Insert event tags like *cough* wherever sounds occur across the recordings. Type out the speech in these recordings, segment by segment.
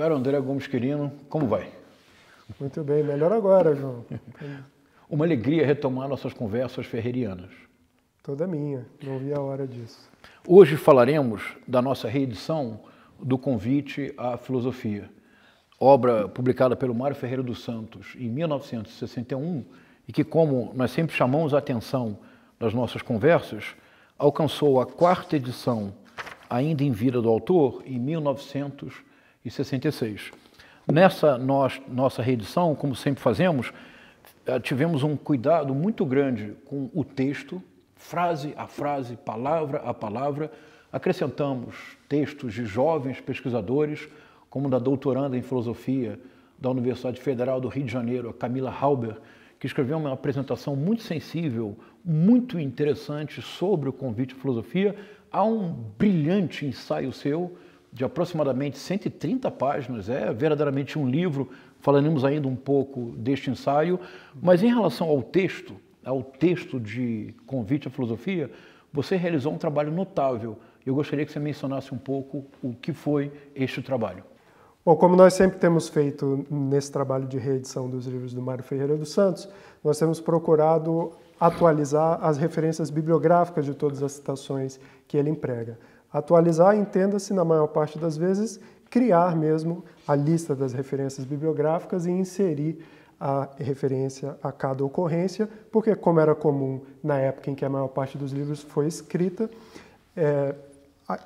Caro André Gomes Quirino, como vai? Muito bem, melhor agora, João. *laughs* Uma alegria retomar nossas conversas ferrerianas. Toda minha, não vi a hora disso. Hoje falaremos da nossa reedição do Convite à Filosofia, obra publicada pelo Mário Ferreira dos Santos em 1961 e que, como nós sempre chamamos a atenção nas nossas conversas, alcançou a quarta edição, ainda em vida do autor, em 1961 e 66. Nessa nós, nossa reedição, como sempre fazemos, eh, tivemos um cuidado muito grande com o texto, frase a frase, palavra a palavra. Acrescentamos textos de jovens pesquisadores, como da doutoranda em filosofia da Universidade Federal do Rio de Janeiro, Camila Halber, que escreveu uma apresentação muito sensível, muito interessante sobre o convite à filosofia. Há um brilhante ensaio seu de aproximadamente 130 páginas, é verdadeiramente um livro. Falaremos ainda um pouco deste ensaio, mas em relação ao texto, ao texto de Convite à Filosofia, você realizou um trabalho notável. Eu gostaria que você mencionasse um pouco o que foi este trabalho. Bom, como nós sempre temos feito nesse trabalho de reedição dos livros do Mário Ferreira dos Santos, nós temos procurado atualizar as referências bibliográficas de todas as citações que ele emprega. Atualizar, entenda-se, na maior parte das vezes, criar mesmo a lista das referências bibliográficas e inserir a referência a cada ocorrência, porque, como era comum na época em que a maior parte dos livros foi escrita, é,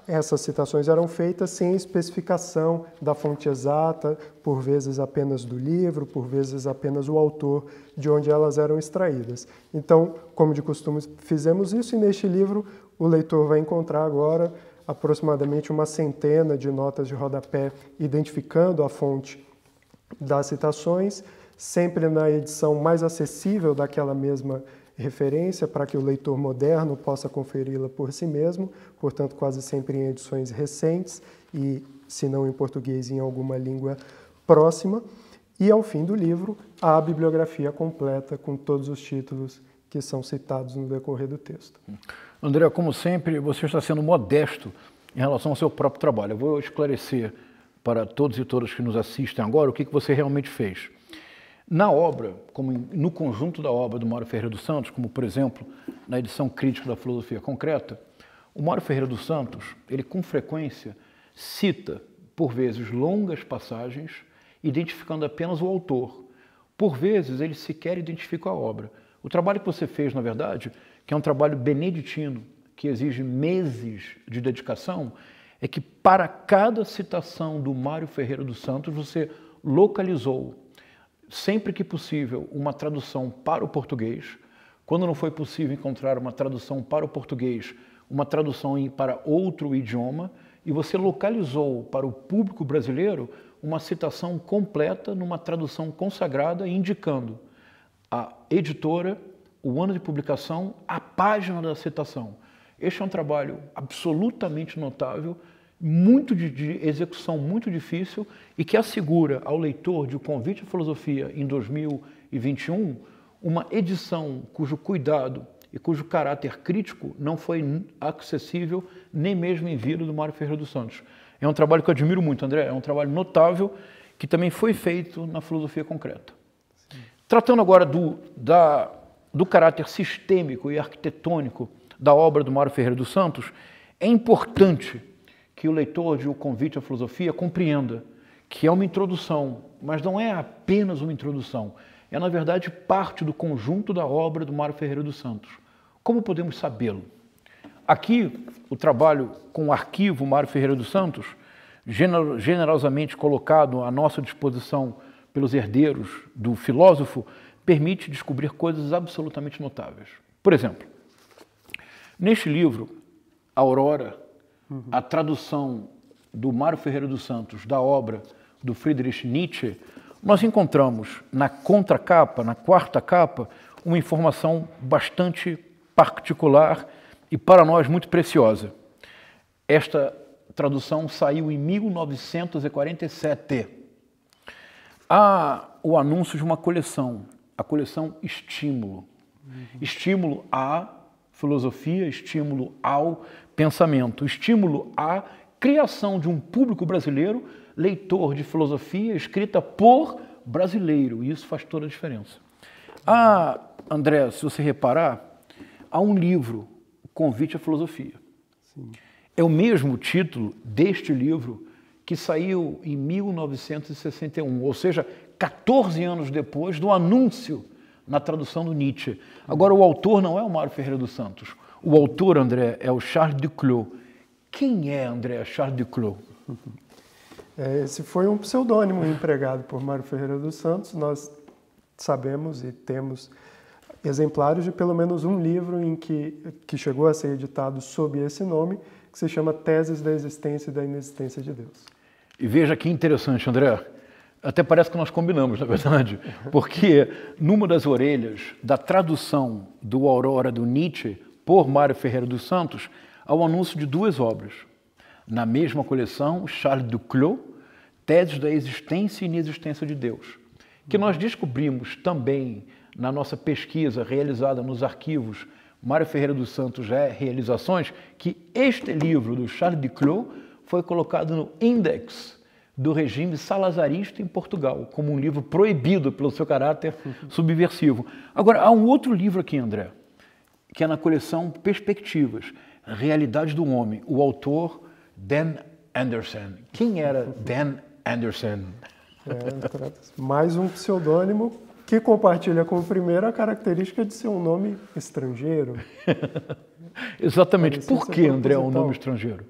essas citações eram feitas sem especificação da fonte exata, por vezes apenas do livro, por vezes apenas o autor de onde elas eram extraídas. Então, como de costume, fizemos isso e neste livro o leitor vai encontrar agora aproximadamente uma centena de notas de rodapé identificando a fonte das citações, sempre na edição mais acessível daquela mesma referência, para que o leitor moderno possa conferi-la por si mesmo, portanto, quase sempre em edições recentes e, se não em português, em alguma língua próxima. E ao fim do livro, a bibliografia completa com todos os títulos que são citados no decorrer do texto. André, como sempre, você está sendo modesto em relação ao seu próprio trabalho. Eu vou esclarecer para todos e todas que nos assistem agora o que, você realmente fez. Na obra, como no conjunto da obra do Mauro Ferreira dos Santos, como por exemplo na edição crítica da Filosofia Concreta, o Mauro Ferreira dos Santos, ele com frequência cita, por vezes, longas passagens, identificando apenas o autor. Por vezes, ele sequer identifica a obra. O trabalho que você fez, na verdade, que é um trabalho beneditino, que exige meses de dedicação, é que para cada citação do Mário Ferreira dos Santos, você localizou, sempre que possível, uma tradução para o português. Quando não foi possível encontrar uma tradução para o português, uma tradução para outro idioma, e você localizou para o público brasileiro uma citação completa numa tradução consagrada, indicando a editora o ano de publicação, a página da citação. Este é um trabalho absolutamente notável, muito de, de execução muito difícil e que assegura ao leitor de O Convite à Filosofia em 2021 uma edição cujo cuidado e cujo caráter crítico não foi acessível nem mesmo em vida do Mário Ferreira dos Santos. É um trabalho que eu admiro muito, André, é um trabalho notável que também foi feito na filosofia concreta. Sim. Tratando agora do, da do caráter sistêmico e arquitetônico da obra do Mário Ferreira dos Santos, é importante que o leitor de O Convite à Filosofia compreenda que é uma introdução, mas não é apenas uma introdução, é na verdade parte do conjunto da obra do Mário Ferreira dos Santos. Como podemos sabê-lo? Aqui, o trabalho com o arquivo Mário Ferreira dos Santos, generosamente colocado à nossa disposição pelos herdeiros do filósofo, permite descobrir coisas absolutamente notáveis. Por exemplo, neste livro, Aurora, uhum. a tradução do Mário Ferreira dos Santos da obra do Friedrich Nietzsche, nós encontramos na contracapa, na quarta capa, uma informação bastante particular e para nós muito preciosa. Esta tradução saiu em 1947. Há o anúncio de uma coleção a coleção Estímulo. Uhum. Estímulo à filosofia, estímulo ao pensamento, estímulo à criação de um público brasileiro leitor de filosofia escrita por brasileiro. E isso faz toda a diferença. Ah, André, se você reparar, há um livro, Convite à Filosofia. Sim. É o mesmo título deste livro que saiu em 1961, ou seja, 14 anos depois do anúncio na tradução do Nietzsche. Agora, o autor não é o Mário Ferreira dos Santos. O autor, André, é o Charles Duclos. Quem é, André, Charles Duclos? *laughs* É, esse foi um pseudônimo empregado por Mário Ferreira dos Santos. Nós sabemos e temos exemplares de pelo menos um livro em que, que chegou a ser editado sob esse nome, que se chama Teses da Existência e da Inexistência de Deus. E veja que interessante, André. Até parece que nós combinamos, na verdade, porque numa das orelhas da tradução do Aurora do Nietzsche por Mário Ferreira dos Santos, há o anúncio de duas obras. Na mesma coleção, Charles Duclos, Teses da Existência e Inexistência de Deus, que nós descobrimos também na nossa pesquisa realizada nos arquivos Mário Ferreira dos Santos é Realizações, que este livro do Charles Duclos foi colocado no Index do regime salazarista em Portugal, como um livro proibido pelo seu caráter *laughs* subversivo. Agora, há um outro livro aqui, André, que é na coleção Perspectivas, Realidade do Homem, o autor Dan Anderson. Quem era *laughs* Dan Anderson? É, mais um pseudônimo que compartilha com o primeiro a característica de ser um nome estrangeiro. *laughs* Exatamente. Por que, André, é um nome estrangeiro?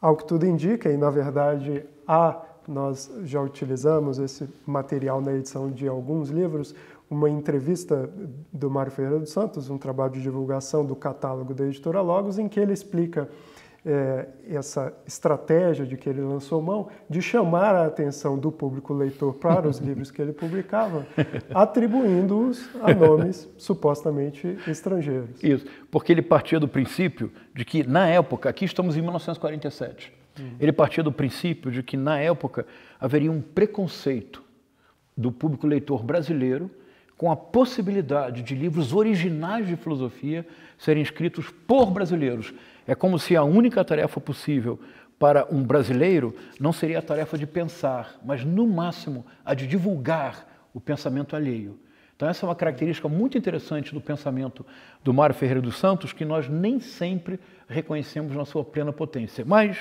Ao que tudo indica, e na verdade há, nós já utilizamos esse material na edição de alguns livros, uma entrevista do Mário Ferreira dos Santos, um trabalho de divulgação do catálogo da editora Logos, em que ele explica é, essa estratégia de que ele lançou mão de chamar a atenção do público leitor para os livros que ele publicava, *laughs* atribuindo-os a nomes supostamente estrangeiros. Isso, porque ele partia do princípio de que, na época, aqui estamos em 1947 ele partia do princípio de que, na época, haveria um preconceito do público leitor brasileiro com a possibilidade de livros originais de filosofia serem escritos por brasileiros. É como se a única tarefa possível para um brasileiro não seria a tarefa de pensar, mas no máximo a de divulgar o pensamento alheio. Então, essa é uma característica muito interessante do pensamento do Mário Ferreira dos Santos, que nós nem sempre reconhecemos na sua plena potência. Mas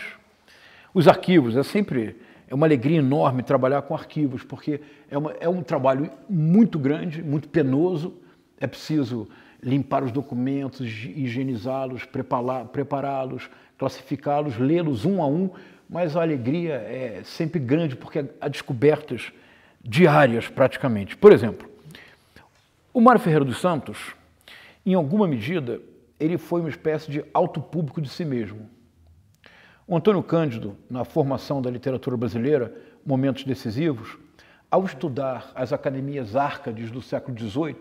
os arquivos, é sempre é uma alegria enorme trabalhar com arquivos, porque é, uma, é um trabalho muito grande, muito penoso, é preciso limpar os documentos, higienizá-los, prepará-los, classificá-los, lê-los um a um, mas a alegria é sempre grande porque há descobertas diárias praticamente. Por exemplo, o Mário Ferreira dos Santos, em alguma medida, ele foi uma espécie de auto público de si mesmo. O Antônio Cândido, na formação da literatura brasileira, momentos decisivos, ao estudar as academias árcades do século XVIII,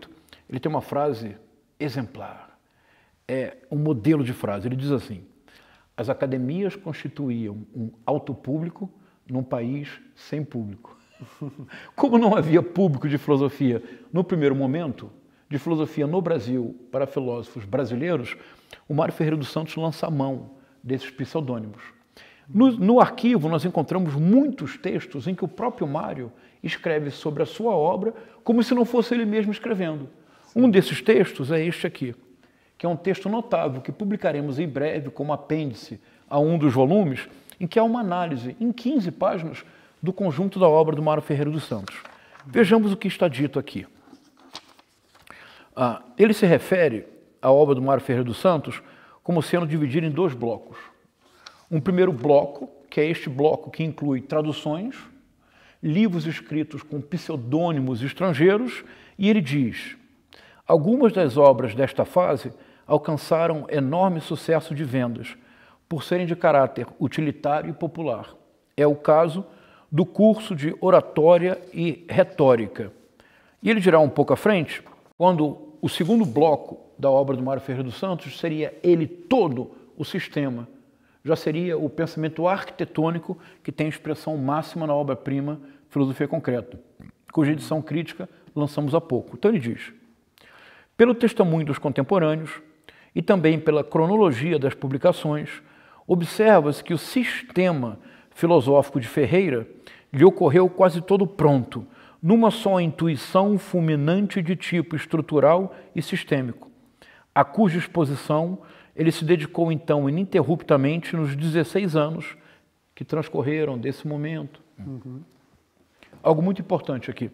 ele tem uma frase exemplar, é um modelo de frase. Ele diz assim: as academias constituíam um alto público num país sem público. *laughs* Como não havia público de filosofia no primeiro momento, de filosofia no Brasil para filósofos brasileiros, o Mário Ferreira dos Santos lança a mão desses pseudônimos. No, no arquivo, nós encontramos muitos textos em que o próprio Mário escreve sobre a sua obra como se não fosse ele mesmo escrevendo. Um desses textos é este aqui, que é um texto notável que publicaremos em breve como apêndice a um dos volumes, em que há uma análise em 15 páginas do conjunto da obra do Mário Ferreira dos Santos. Vejamos o que está dito aqui. Ah, ele se refere à obra do Mário Ferreira dos Santos como sendo dividida em dois blocos um primeiro bloco, que é este bloco que inclui traduções, livros escritos com pseudônimos estrangeiros, e ele diz: algumas das obras desta fase alcançaram enorme sucesso de vendas, por serem de caráter utilitário e popular. É o caso do curso de oratória e retórica. E ele dirá um pouco à frente, quando o segundo bloco da obra do Mário Ferreira dos Santos seria ele todo o sistema já seria o pensamento arquitetônico que tem expressão máxima na obra-prima Filosofia Concreta, cuja edição crítica lançamos há pouco. Então ele diz: pelo testemunho dos contemporâneos e também pela cronologia das publicações, observa-se que o sistema filosófico de Ferreira lhe ocorreu quase todo pronto, numa só intuição fulminante de tipo estrutural e sistêmico, a cuja exposição ele se dedicou então ininterruptamente nos 16 anos que transcorreram desse momento. Uhum. Algo muito importante aqui.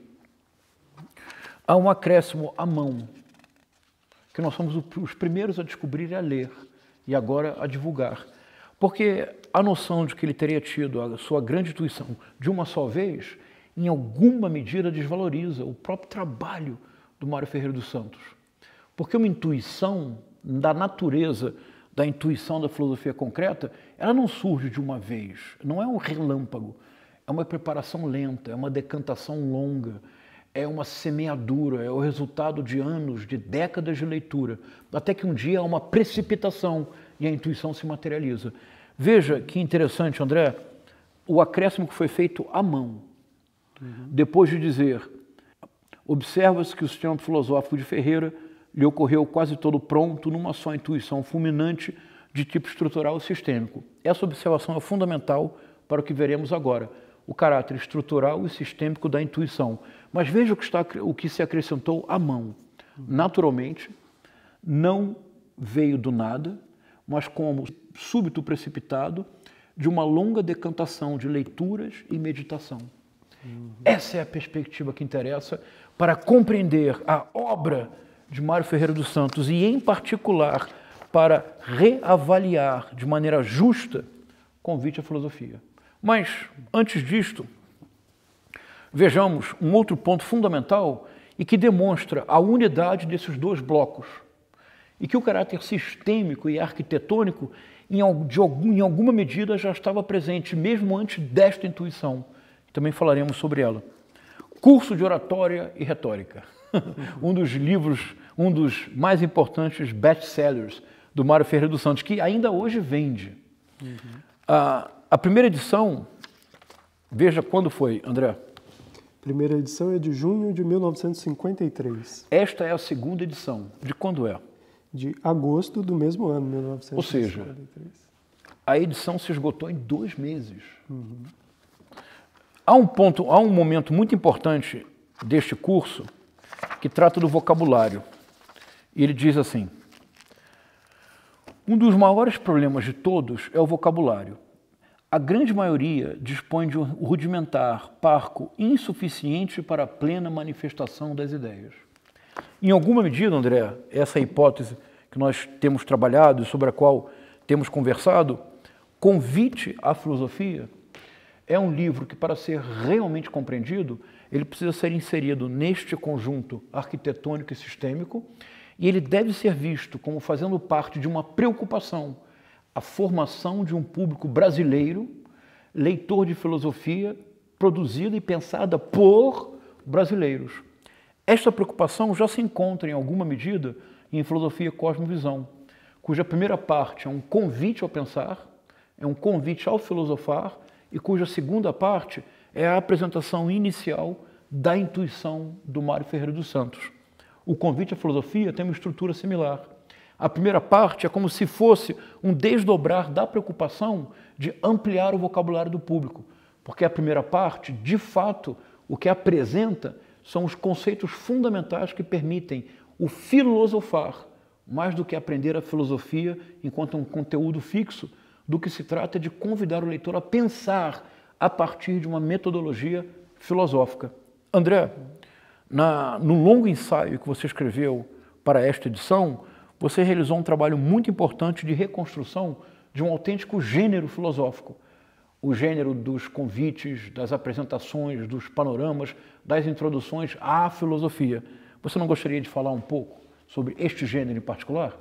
Há um acréscimo à mão, que nós somos os primeiros a descobrir e a ler, e agora a divulgar. Porque a noção de que ele teria tido a sua grande intuição de uma só vez, em alguma medida desvaloriza o próprio trabalho do Mário Ferreira dos Santos. Porque uma intuição da natureza da intuição da filosofia concreta, ela não surge de uma vez, não é um relâmpago, é uma preparação lenta, é uma decantação longa, é uma semeadura, é o resultado de anos, de décadas de leitura, até que um dia há uma precipitação e a intuição se materializa. Veja que interessante, André, o acréscimo que foi feito à mão. Uhum. Depois de dizer, observa-se que o sistema filosófico de Ferreira lhe ocorreu quase todo pronto numa só intuição fulminante de tipo estrutural e sistêmico. Essa observação é fundamental para o que veremos agora, o caráter estrutural e sistêmico da intuição. Mas veja o que, está, o que se acrescentou à mão. Naturalmente, não veio do nada, mas como súbito precipitado de uma longa decantação de leituras e meditação. Uhum. Essa é a perspectiva que interessa para compreender a obra de Mário Ferreira dos Santos e, em particular, para reavaliar de maneira justa o convite à filosofia. Mas, antes disto, vejamos um outro ponto fundamental e que demonstra a unidade desses dois blocos e que o caráter sistêmico e arquitetônico, em, algum, em alguma medida, já estava presente, mesmo antes desta intuição. Também falaremos sobre ela. Curso de oratória e retórica. *laughs* um dos livros, um dos mais importantes best-sellers do Mário Ferreira dos Santos, que ainda hoje vende. Uhum. A, ah, a primeira edição, veja quando foi, André. Primeira edição é de junho de 1953. Esta é a segunda edição. De quando é? De agosto do mesmo ano, 1953. Ou seja, a edição se esgotou em dois meses. Uhum. Há um ponto, há um momento muito importante deste curso que trata do vocabulário. E ele diz assim: Um dos maiores problemas de todos é o vocabulário. A grande maioria dispõe de um rudimentar, parco, insuficiente para a plena manifestação das ideias. Em alguma medida, André, essa é hipótese que nós temos trabalhado, sobre a qual temos conversado, Convite à Filosofia, é um livro que, para ser realmente compreendido, ele precisa ser inserido neste conjunto arquitetônico e sistêmico e ele deve ser visto como fazendo parte de uma preocupação, a formação de um público brasileiro, leitor de filosofia, produzida e pensada por brasileiros. Esta preocupação já se encontra, em alguma medida, em Filosofia Cosmovisão, cuja primeira parte é um convite ao pensar, é um convite ao filosofar, e cuja segunda parte é a apresentação inicial da intuição do Mário Ferreira dos Santos. O convite à filosofia tem uma estrutura similar. A primeira parte é como se fosse um desdobrar da preocupação de ampliar o vocabulário do público, porque a primeira parte, de fato, o que apresenta são os conceitos fundamentais que permitem o filosofar, mais do que aprender a filosofia enquanto um conteúdo fixo, do que se trata de convidar o leitor a pensar a partir de uma metodologia filosófica. André, na, no longo ensaio que você escreveu para esta edição, você realizou um trabalho muito importante de reconstrução de um autêntico gênero filosófico. O gênero dos convites, das apresentações, dos panoramas, das introduções à filosofia. Você não gostaria de falar um pouco sobre este gênero em particular?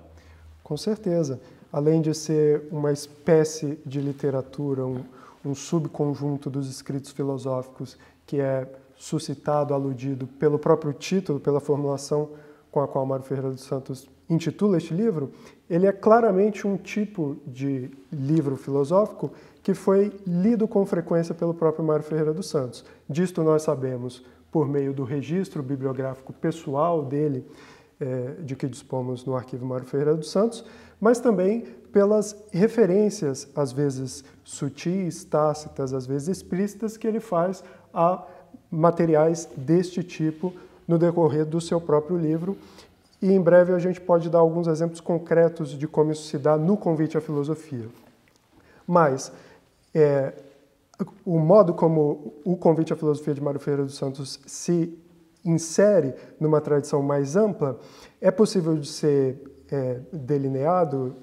Com certeza. Além de ser uma espécie de literatura, um, um subconjunto dos escritos filosóficos que é suscitado, aludido pelo próprio título, pela formulação com a qual Mário Ferreira dos Santos intitula este livro, ele é claramente um tipo de livro filosófico que foi lido com frequência pelo próprio Mário Ferreira dos Santos. Disto nós sabemos por meio do registro bibliográfico pessoal dele é, de que dispomos no arquivo Mário Ferreira dos Santos, mas também pelas referências, às vezes sutis, tácitas, às vezes explícitas, que ele faz a materiais deste tipo no decorrer do seu próprio livro. E em breve a gente pode dar alguns exemplos concretos de como isso se dá no convite à filosofia. Mas é, o modo como o convite à filosofia de Mário Ferreira dos Santos se insere numa tradição mais ampla, é possível de ser é, delineado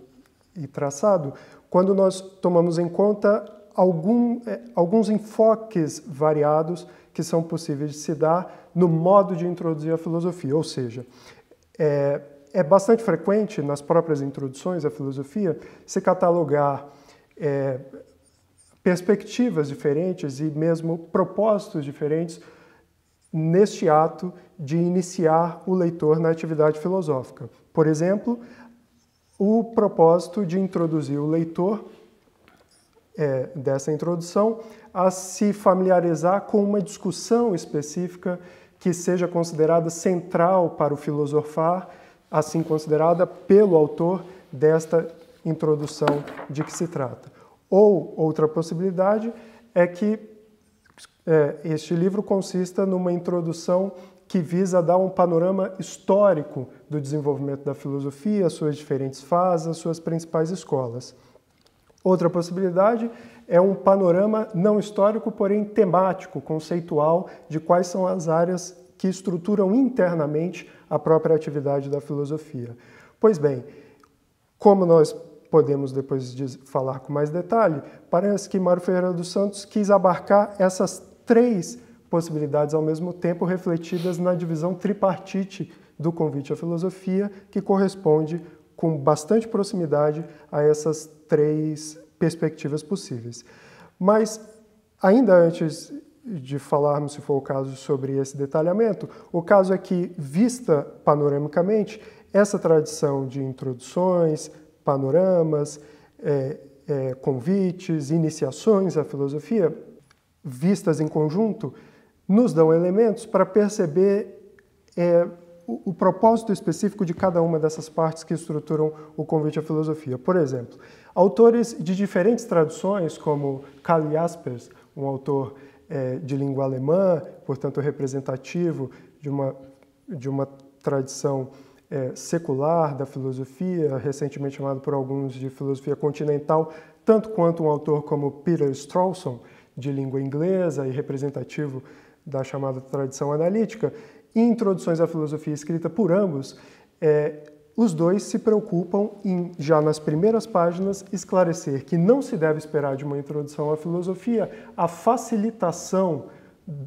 e traçado quando nós tomamos em conta algum, é, alguns enfoques variados que são possíveis de se dar no modo de introduzir a filosofia. Ou seja, é, é bastante frequente nas próprias introduções à filosofia se catalogar é, perspectivas diferentes e mesmo propósitos diferentes neste ato de iniciar o leitor na atividade filosófica. Por exemplo, o propósito de introduzir o leitor é, dessa introdução a se familiarizar com uma discussão específica que seja considerada central para o filosofar, assim considerada pelo autor desta introdução de que se trata. Ou outra possibilidade é que é, este livro consista numa introdução que visa dar um panorama histórico do desenvolvimento da filosofia, suas diferentes fases, suas principais escolas. Outra possibilidade é um panorama não histórico, porém temático, conceitual, de quais são as áreas que estruturam internamente a própria atividade da filosofia. Pois bem, como nós podemos depois falar com mais detalhe, parece que Mário Ferreira dos Santos quis abarcar essas três possibilidades ao mesmo tempo refletidas na divisão tripartite do convite à filosofia, que corresponde com bastante proximidade a essas três perspectivas possíveis. Mas, ainda antes de falarmos, se for o caso, sobre esse detalhamento, o caso é que, vista panoramicamente, essa tradição de introduções, panoramas, é, é, convites, iniciações à filosofia, vistas em conjunto, nos dão elementos para perceber é, o, o, propósito específico de cada uma dessas partes que estruturam o convite à filosofia. Por exemplo, autores de diferentes traduções, como Karl Jaspers, um autor é, de língua alemã, portanto representativo de uma, de uma tradição é, secular da filosofia, recentemente chamado por alguns de filosofia continental, tanto quanto um autor como Peter Strawson, de língua inglesa e representativo da chamada tradição analítica, e introduções à filosofia escrita por ambos, é, os dois se preocupam em, já nas primeiras páginas, esclarecer que não se deve esperar de uma introdução à filosofia a facilitação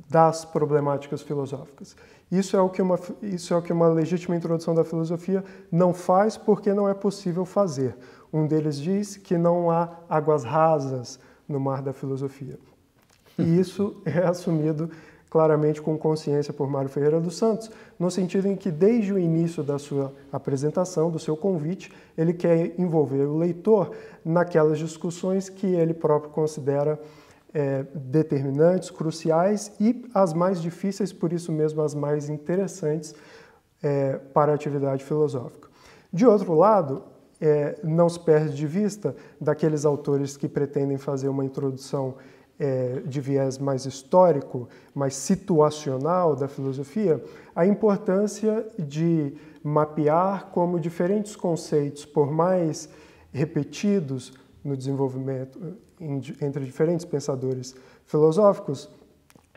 das problemáticas filosóficas. Isso é o que uma, isso é o que uma legítima introdução da filosofia não faz porque não é possível fazer. Um deles diz que não há águas rasas no mar da filosofia. E isso é assumido claramente com consciência por Mário Ferreira dos Santos, no sentido em que, desde o início da sua apresentação, do seu convite, ele quer envolver o leitor naquelas discussões que ele próprio considera é, determinantes, cruciais e as mais difíceis, por isso mesmo as mais interessantes é, para a atividade filosófica. De outro lado, é, não se perde de vista daqueles autores que pretendem fazer uma introdução é, de viés mais histórico, mais situacional da filosofia, a importância de mapear como diferentes conceitos, por mais repetidos no desenvolvimento entre diferentes pensadores filosóficos,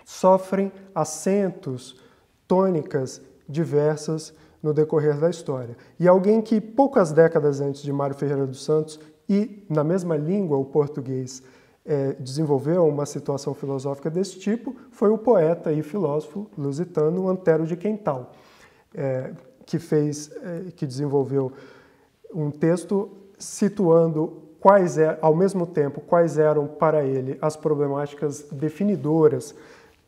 sofrem acentos, tônicas diversas no decorrer da história. E alguém que poucas décadas antes de Mário Ferreira dos Santos e na mesma língua, o português, é, desenvolveu uma situação filosófica desse tipo foi o poeta e filósofo lusitano Antero de Quental, é, que fez, é, que desenvolveu um texto situando quais é, ao mesmo tempo quais eram para ele as problemáticas definidoras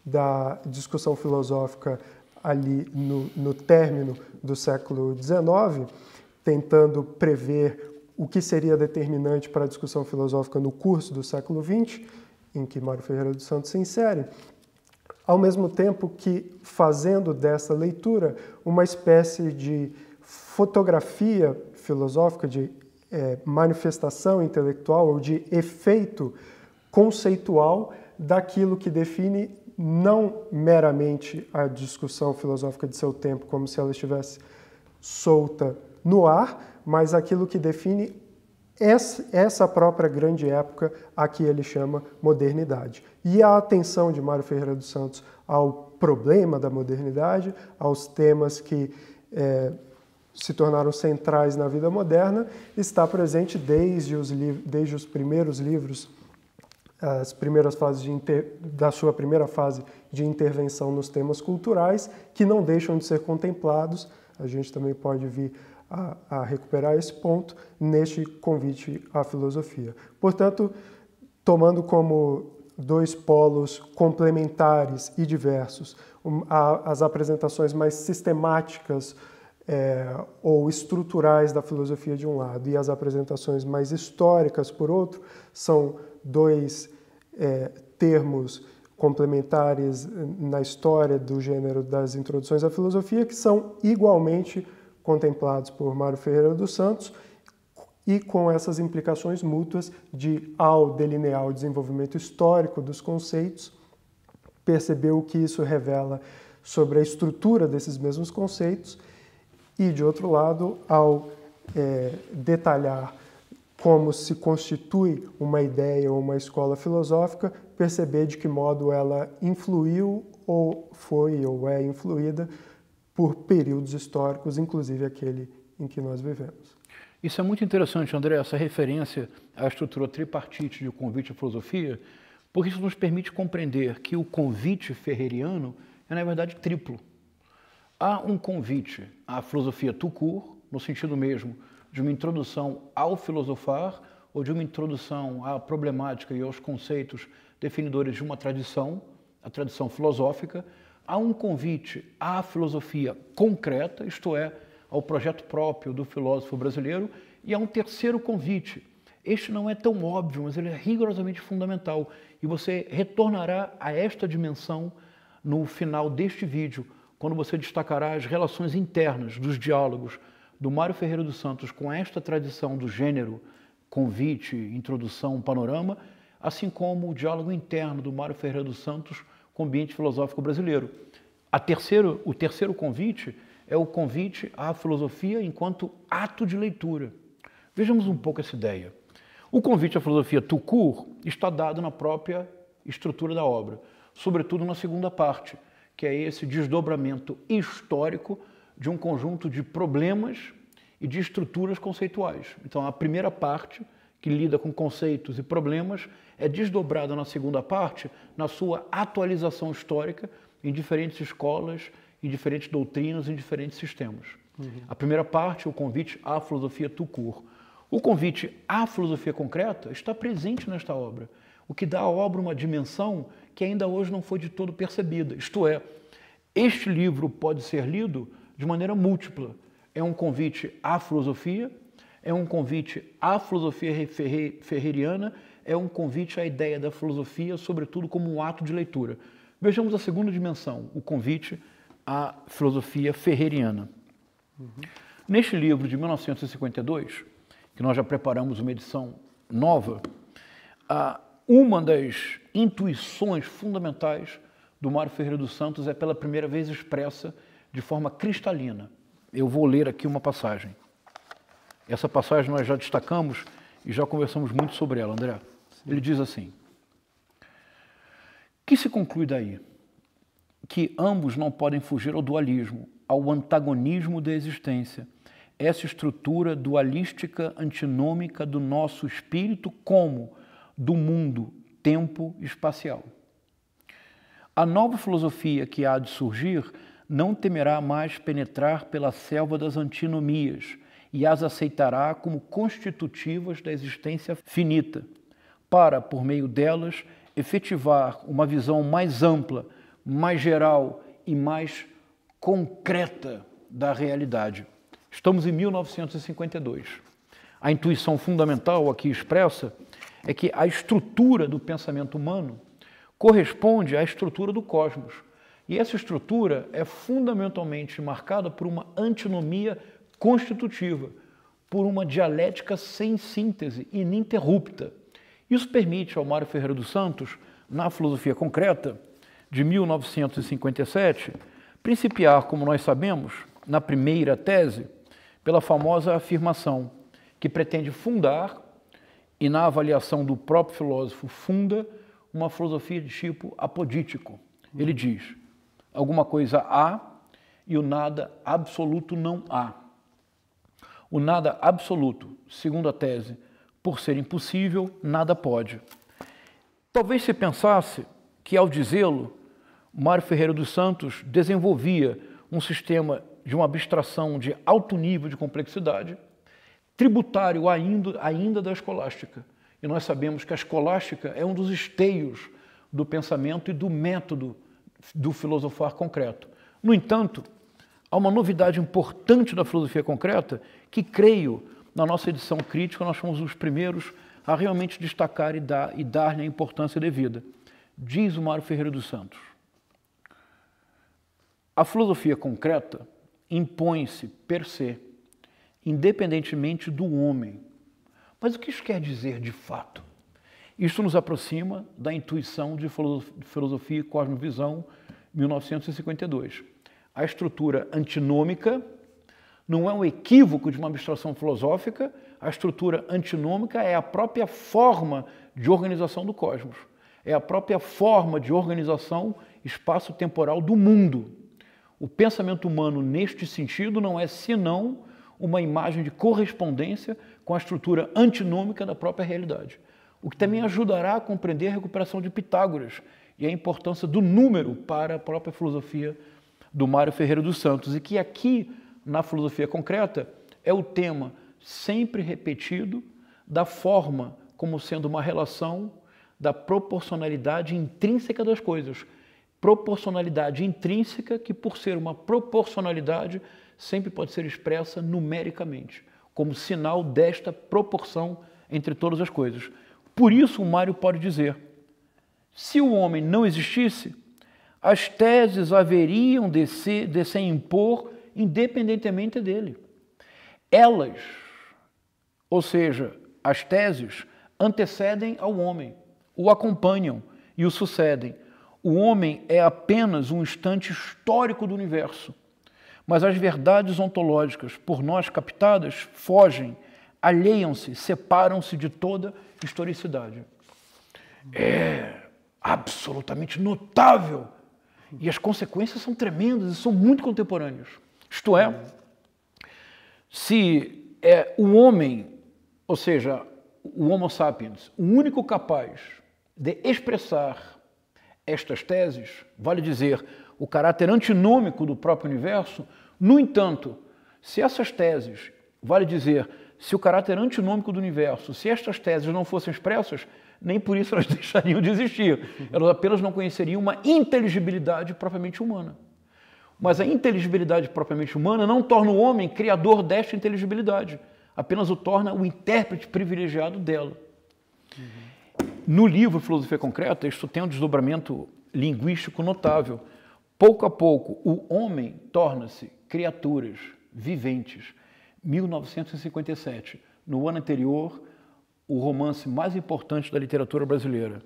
da discussão filosófica ali no, no término do século XIX, tentando prever o que seria determinante para a discussão filosófica no curso do século XX, em que Mário Ferreira dos Santos se insere, ao mesmo tempo que fazendo dessa leitura uma espécie de fotografia filosófica, de é, manifestação intelectual ou de efeito conceitual daquilo que define não meramente a discussão filosófica de seu tempo, como se ela estivesse solta no ar, mas aquilo que define essa própria grande época a que ele chama modernidade. E a atenção de Mário Ferreira dos Santos ao problema da modernidade, aos temas que é, se tornaram centrais na vida moderna, está presente desde os, desde os primeiros livros, as primeiras fases da sua primeira fase de intervenção nos temas culturais, que não deixam de ser contemplados. A gente também pode vir a, a recuperar esse ponto neste convite à filosofia. Portanto, tomando como dois polos complementares e diversos um, a, as apresentações mais sistemáticas é, ou estruturais da filosofia de um lado e as apresentações mais históricas por outro são dois é, termos complementares na história do gênero das introduções à filosofia que são igualmente contemplados por Mário Ferreira dos Santos e com essas implicações mútuas de, ao delinear o desenvolvimento histórico dos conceitos, perceber o que isso revela sobre a estrutura desses mesmos conceitos e, de outro lado, ao é, detalhar como se constitui uma ideia ou uma escola filosófica, perceber de que modo ela influiu ou foi ou é influída por períodos históricos, inclusive aquele em que nós vivemos. Isso é muito interessante, André, essa referência à estrutura tripartite de convite à filosofia, porque isso nos permite compreender que o convite ferreriano é, na verdade, triplo. Há um convite à filosofia tucur no sentido mesmo de uma introdução ao filosofar ou de uma introdução à problemática e aos conceitos definidores de uma tradição, a tradição filosófica, há um convite à filosofia concreta, isto é, ao projeto próprio do filósofo brasileiro, e há um terceiro convite. Este não é tão óbvio, mas ele é rigorosamente fundamental e você retornará a esta dimensão no final deste vídeo, quando você destacará as relações internas dos diálogos do Mário Ferreira dos Santos com esta tradição do gênero convite, introdução, panorama, assim como o diálogo interno do Mário Ferreira dos Santos com o ambiente filosófico brasileiro. A terceiro, o terceiro convite é o convite à filosofia enquanto ato de leitura. Vejamos um pouco essa ideia. O convite à filosofia Tucur está dado na própria estrutura da obra, sobretudo na segunda parte, que é esse desdobramento histórico de um conjunto de problemas e de estruturas conceituais. Então, a primeira parte que lida com conceitos e problemas, é desdobrada na segunda parte na sua atualização histórica em diferentes escolas, em diferentes doutrinas, em diferentes sistemas. Uhum. A primeira parte, o convite à filosofia Tucur. O convite à filosofia concreta está presente nesta obra, o que dá à obra uma dimensão que ainda hoje não foi de todo percebida. Isto é, este livro pode ser lido de maneira múltipla. É um convite à filosofia, é um convite à filosofia ferreriana, é um convite à ideia da filosofia, sobretudo como um ato de leitura. Vejamos a segunda dimensão, o convite à filosofia ferreriana. Uhum. Neste livro de 1952, que nós já preparamos uma edição nova, uma das intuições fundamentais do Mário Ferreira dos Santos é pela primeira vez expressa de forma cristalina. Eu vou ler aqui uma passagem. Essa passagem nós já destacamos e já conversamos muito sobre ela, André. Ele diz assim: que se conclui daí? Que ambos não podem fugir ao dualismo, ao antagonismo da existência, essa estrutura dualística antinômica do nosso espírito como do mundo tempo espacial. A nova filosofia que há de surgir não temerá mais penetrar pela selva das antinomias, e as aceitará como constitutivas da existência finita, para, por meio delas, efetivar uma visão mais ampla, mais geral e mais concreta da realidade. Estamos em 1952. A intuição fundamental aqui expressa é que a estrutura do pensamento humano corresponde à estrutura do cosmos. E essa estrutura é fundamentalmente marcada por uma antinomia constitutiva por uma dialética sem síntese, ininterrupta. Isso permite ao Mário Ferreira dos Santos, na Filosofia Concreta, de 1957, principiar, como nós sabemos, na primeira tese, pela famosa afirmação que pretende fundar, e na avaliação do próprio filósofo funda, uma filosofia de tipo apodítico. Ele diz: alguma coisa há e o nada absoluto não há o nada absoluto, segundo a tese, por ser impossível, nada pode. Talvez se pensasse que, ao dizê-lo, Mário Ferreira dos Santos desenvolvia um sistema de uma abstração de alto nível de complexidade, tributário ainda, ainda da escolástica. E nós sabemos que a escolástica é um dos esteios do pensamento e do método do filosofar concreto. No entanto, Há uma novidade importante da filosofia concreta que, creio, na nossa edição crítica, nós fomos os primeiros a realmente destacar e dar-lhe dar a importância devida. Diz o Mário Ferreira dos Santos. A filosofia concreta impõe-se per se, independentemente do homem. Mas o que isso quer dizer de fato? Isso nos aproxima da intuição de Filosofia e Cosmovisão, 1952 a estrutura antinômica não é um equívoco de uma abstração filosófica, a estrutura antinômica é a própria forma de organização do cosmos, é a própria forma de organização espaço-temporal do mundo. O pensamento humano, neste sentido, não é senão uma imagem de correspondência com a estrutura antinômica da própria realidade, o que também ajudará a compreender a recuperação de Pitágoras e a importância do número para a própria filosofia do Mário Ferreira dos Santos, e que aqui na filosofia concreta é o tema sempre repetido da forma como sendo uma relação da proporcionalidade intrínseca das coisas. Proporcionalidade intrínseca que, por ser uma proporcionalidade, sempre pode ser expressa numericamente, como sinal desta proporção entre todas as coisas. Por isso, o Mário pode dizer: se o homem não existisse, as teses haveriam de se, de se impor independentemente dele. Elas, ou seja, as teses, antecedem ao homem, o acompanham e o sucedem. O homem é apenas um instante histórico do universo, mas as verdades ontológicas por nós captadas fogem, alheiam-se, separam-se de toda historicidade. É absolutamente notável e as consequências são tremendas e são muito contemporâneas. Isto é, se é o homem, ou seja, o Homo sapiens, o único capaz de expressar estas teses, vale dizer, o caráter antinômico do próprio universo, no entanto, se essas teses, vale dizer, se o caráter antinômico do universo, se estas teses não fossem expressas, nem por isso elas *laughs* deixariam de existir. Elas apenas não conheceriam uma inteligibilidade propriamente humana. Mas a inteligibilidade propriamente humana não torna o homem criador desta inteligibilidade, apenas o torna o intérprete privilegiado dela. No livro Filosofia Concreta, isso tem um desdobramento linguístico notável. Pouco a pouco, o homem torna-se criaturas viventes. 1957. No ano anterior, o romance mais importante da literatura brasileira.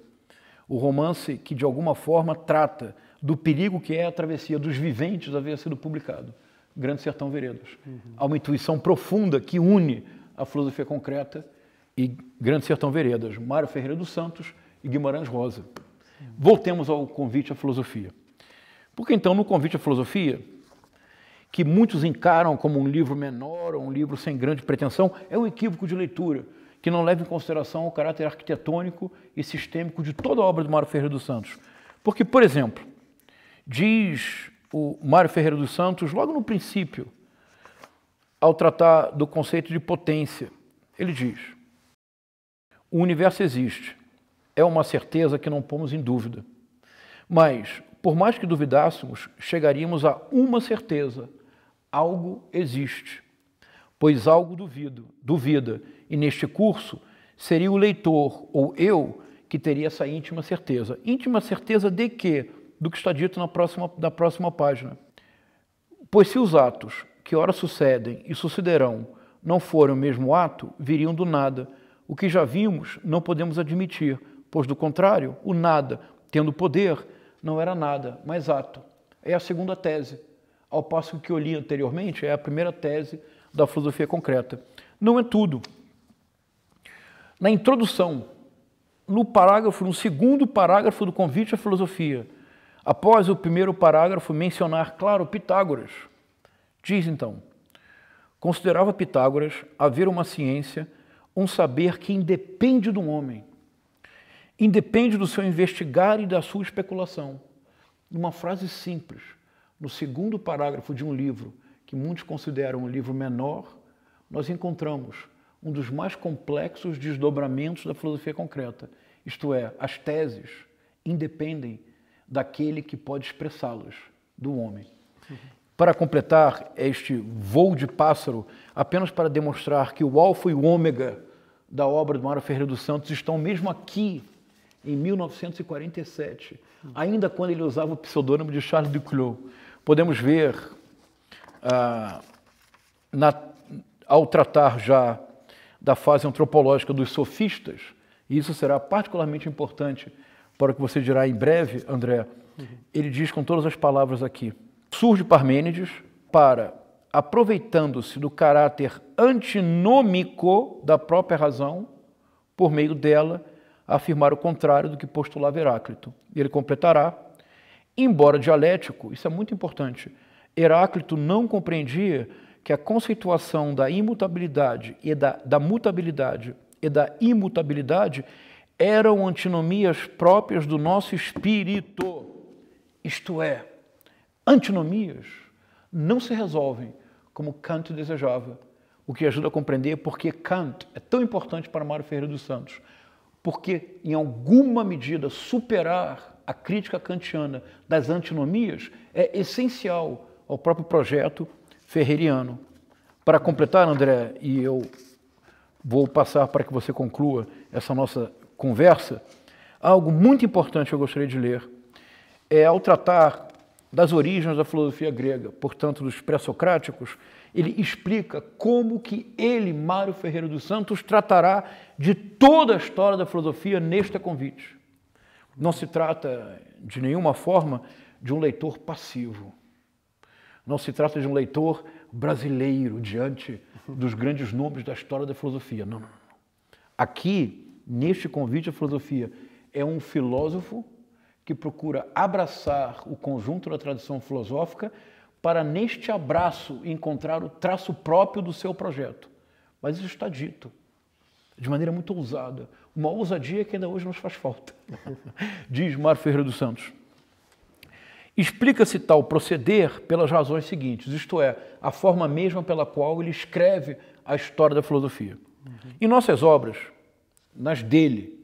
O romance que, de alguma forma, trata do perigo que é a travessia dos viventes havia sido publicado. Grande Sertão Veredas. Uhum. Há uma intuição profunda que une a filosofia concreta e Grande Sertão Veredas, Mário Ferreira dos Santos e Guimarães Rosa. Voltemos ao convite à filosofia. Porque então, no convite à filosofia, que muitos encaram como um livro menor ou um livro sem grande pretensão, é um equívoco de leitura que não leva em consideração o caráter arquitetônico e sistêmico de toda a obra do Mário Ferreira dos Santos. Porque, por exemplo, diz o Mário Ferreira dos Santos, logo no princípio, ao tratar do conceito de potência, ele diz: O universo existe, é uma certeza que não pomos em dúvida. Mas, por mais que duvidássemos, chegaríamos a uma certeza: algo existe. Pois algo duvido, duvida e neste curso, seria o leitor ou eu que teria essa íntima certeza. Íntima certeza de quê? Do que está dito na próxima, na próxima página. Pois se os atos que ora sucedem e sucederão não forem o mesmo ato, viriam do nada. O que já vimos não podemos admitir, pois do contrário, o nada, tendo poder, não era nada, mas ato. É a segunda tese, ao passo que eu li anteriormente, é a primeira tese da filosofia concreta. Não é tudo. Na introdução, no parágrafo, no segundo parágrafo do Convite à Filosofia, após o primeiro parágrafo mencionar, claro, Pitágoras, diz então: considerava Pitágoras haver uma ciência, um saber que independe do homem, independe do seu investigar e da sua especulação. uma frase simples, no segundo parágrafo de um livro que muitos consideram um livro menor, nós encontramos um dos mais complexos desdobramentos da filosofia concreta, isto é, as teses independem daquele que pode expressá-las, do homem. Uhum. Para completar este voo de pássaro, apenas para demonstrar que o alfa e o ômega da obra do Mário Ferreira dos Santos estão mesmo aqui, em 1947, uhum. ainda quando ele usava o pseudônimo de Charles Duclos. Podemos ver, ah, na, ao tratar já da fase antropológica dos sofistas, e isso será particularmente importante para o que você dirá em breve, André. Uhum. Ele diz com todas as palavras aqui: surge Parmênides para, aproveitando-se do caráter antinômico da própria razão, por meio dela, afirmar o contrário do que postulava Heráclito. E ele completará: embora dialético, isso é muito importante, Heráclito não compreendia que a conceituação da imutabilidade e da, da mutabilidade e da imutabilidade eram antinomias próprias do nosso espírito. Isto é, antinomias não se resolvem como Kant desejava, o que ajuda a compreender por que Kant é tão importante para Mário Ferreira dos Santos. Porque, em alguma medida, superar a crítica kantiana das antinomias é essencial ao próprio projeto ferreriano. Para completar, André, e eu vou passar para que você conclua essa nossa conversa, algo muito importante que eu gostaria de ler é ao tratar das origens da filosofia grega, portanto dos pré-socráticos, ele explica como que ele, Mário Ferreira dos Santos, tratará de toda a história da filosofia neste convite. Não se trata de nenhuma forma de um leitor passivo. Não se trata de um leitor brasileiro diante dos grandes nomes da história da filosofia. Não, não, não. Aqui, neste convite à filosofia, é um filósofo que procura abraçar o conjunto da tradição filosófica para, neste abraço, encontrar o traço próprio do seu projeto. Mas isso está dito de maneira muito ousada, uma ousadia que ainda hoje nos faz falta, *laughs* diz Mário Ferreira dos Santos. Explica-se tal proceder pelas razões seguintes, isto é, a forma mesma pela qual ele escreve a história da filosofia. Uhum. Em nossas obras, nas dele,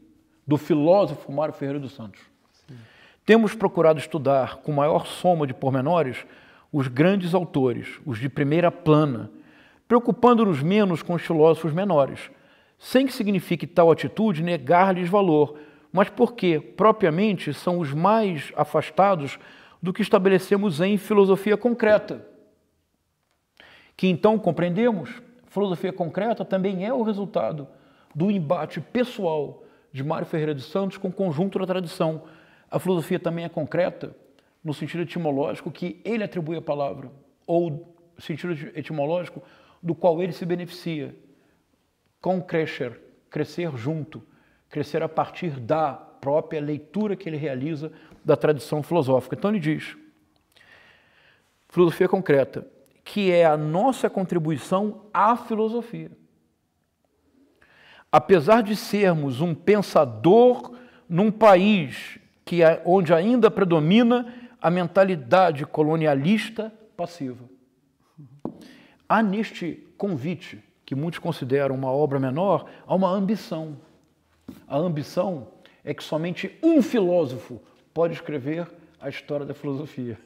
do filósofo Mário Ferreira dos Santos, Sim. temos procurado estudar com maior soma de pormenores os grandes autores, os de primeira plana, preocupando-nos menos com os filósofos menores, sem que signifique tal atitude negar-lhes valor, mas porque, propriamente, são os mais afastados do que estabelecemos em filosofia concreta, que então compreendemos, filosofia concreta também é o resultado do embate pessoal de Mário Ferreira de Santos com o conjunto da tradição. A filosofia também é concreta no sentido etimológico que ele atribui à palavra, ou sentido etimológico do qual ele se beneficia. Com crescer, crescer junto, crescer a partir da própria leitura que ele realiza da tradição filosófica. Então ele diz: filosofia concreta, que é a nossa contribuição à filosofia. Apesar de sermos um pensador num país que é onde ainda predomina a mentalidade colonialista passiva, há neste convite, que muitos consideram uma obra menor, há uma ambição. A ambição é que somente um filósofo pode escrever a história da filosofia.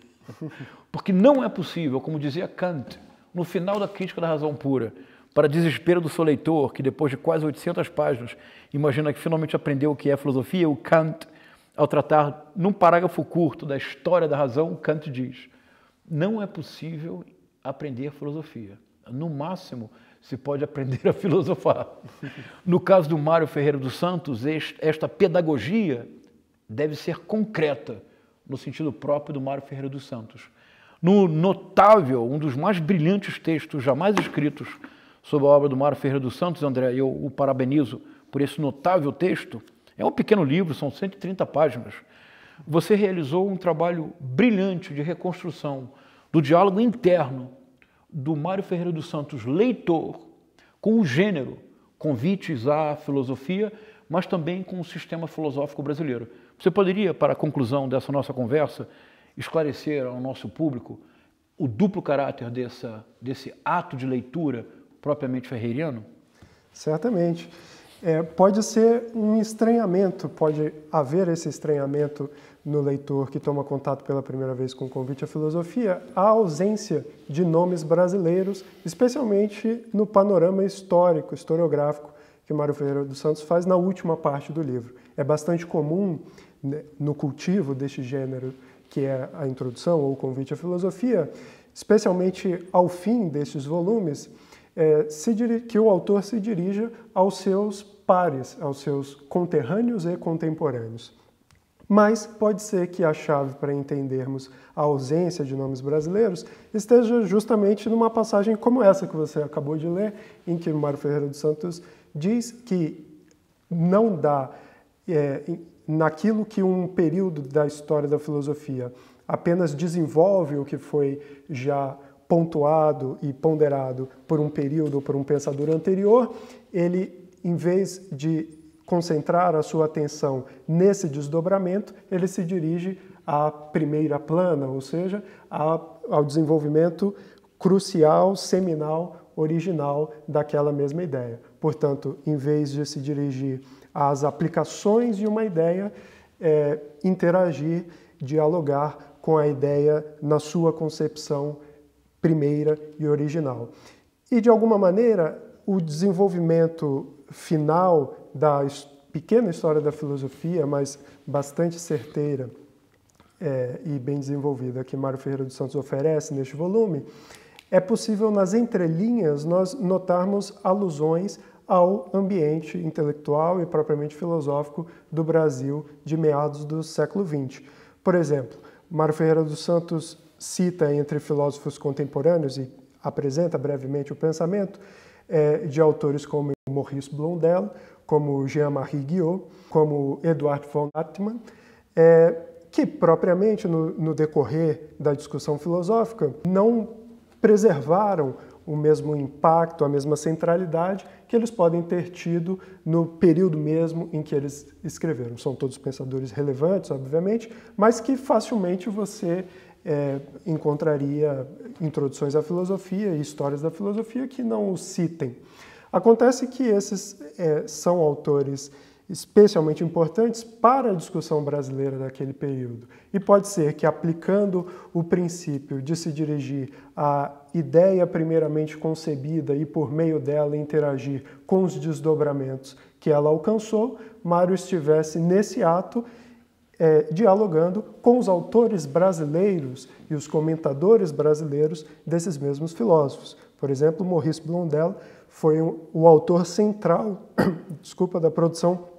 *laughs* Porque não é possível, como dizia Kant, no final da Crítica da Razão Pura, para desespero do seu leitor, que depois de quase 800 páginas, imagina que finalmente aprendeu o que é filosofia, o Kant, ao tratar num parágrafo curto da história da razão, Kant diz: não é possível aprender filosofia. No máximo, se pode aprender a *laughs* filosofar. No caso do Mário Ferreira dos Santos, esta pedagogia deve ser concreta, no sentido próprio do Mário Ferreira dos Santos. No notável, um dos mais brilhantes textos jamais escritos sobre a obra do Mário Ferreira dos Santos, André, eu o parabenizo por esse notável texto. É um pequeno livro, são 130 páginas. Você realizou um trabalho brilhante de reconstrução do diálogo interno do Mário Ferreira dos Santos, leitor, com o gênero, convites à filosofia, mas também com o sistema filosófico brasileiro. Você poderia, para a conclusão dessa nossa conversa, esclarecer ao nosso público o duplo caráter dessa, desse ato de leitura propriamente ferreiriano? Certamente. É, pode ser um estranhamento, pode haver esse estranhamento no leitor que toma contato pela primeira vez com o convite à filosofia, a ausência de nomes brasileiros, especialmente no panorama histórico, historiográfico que Mário Ferreira dos Santos faz na última parte do livro. É bastante comum né, no cultivo deste gênero que é a introdução ou o convite à filosofia, especialmente ao fim destes volumes, é, que o autor se dirija aos seus pares, aos seus conterrâneos e contemporâneos. Mas pode ser que a chave para entendermos a ausência de nomes brasileiros esteja justamente numa passagem como essa que você acabou de ler, em que Mário Ferreira dos Santos diz que não dá é, naquilo que um período da história da filosofia apenas desenvolve o que foi já pontuado e ponderado por um período ou por um pensador anterior, ele, em vez de concentrar a sua atenção nesse desdobramento, ele se dirige à primeira plana, ou seja, ao desenvolvimento crucial, seminal, original daquela mesma ideia. Portanto, em vez de se dirigir as aplicações de uma ideia, é, interagir, dialogar com a ideia na sua concepção primeira e original. E de alguma maneira, o desenvolvimento final da pequena história da filosofia, mas bastante certeira é, e bem desenvolvida, que Mário Ferreira dos Santos oferece neste volume, é possível nas entrelinhas nós notarmos alusões ao ambiente intelectual e propriamente filosófico do Brasil de meados do século XX. Por exemplo, Mário Ferreira dos Santos cita entre filósofos contemporâneos e apresenta brevemente o pensamento é, de autores como Maurice Blondel, como Jean-Marie Guillaume, como Eduard von Hartmann, é, que propriamente no, no decorrer da discussão filosófica não preservaram o mesmo impacto, a mesma centralidade que eles podem ter tido no período mesmo em que eles escreveram. São todos pensadores relevantes, obviamente, mas que facilmente você é, encontraria introduções à filosofia e histórias da filosofia que não os citem. Acontece que esses é, são autores especialmente importantes para a discussão brasileira daquele período. E pode ser que, aplicando o princípio de se dirigir à ideia primeiramente concebida e, por meio dela, interagir com os desdobramentos que ela alcançou, Mário estivesse nesse ato é, dialogando com os autores brasileiros e os comentadores brasileiros desses mesmos filósofos. Por exemplo, Maurice Blondel foi o autor central, *coughs* desculpa, da produção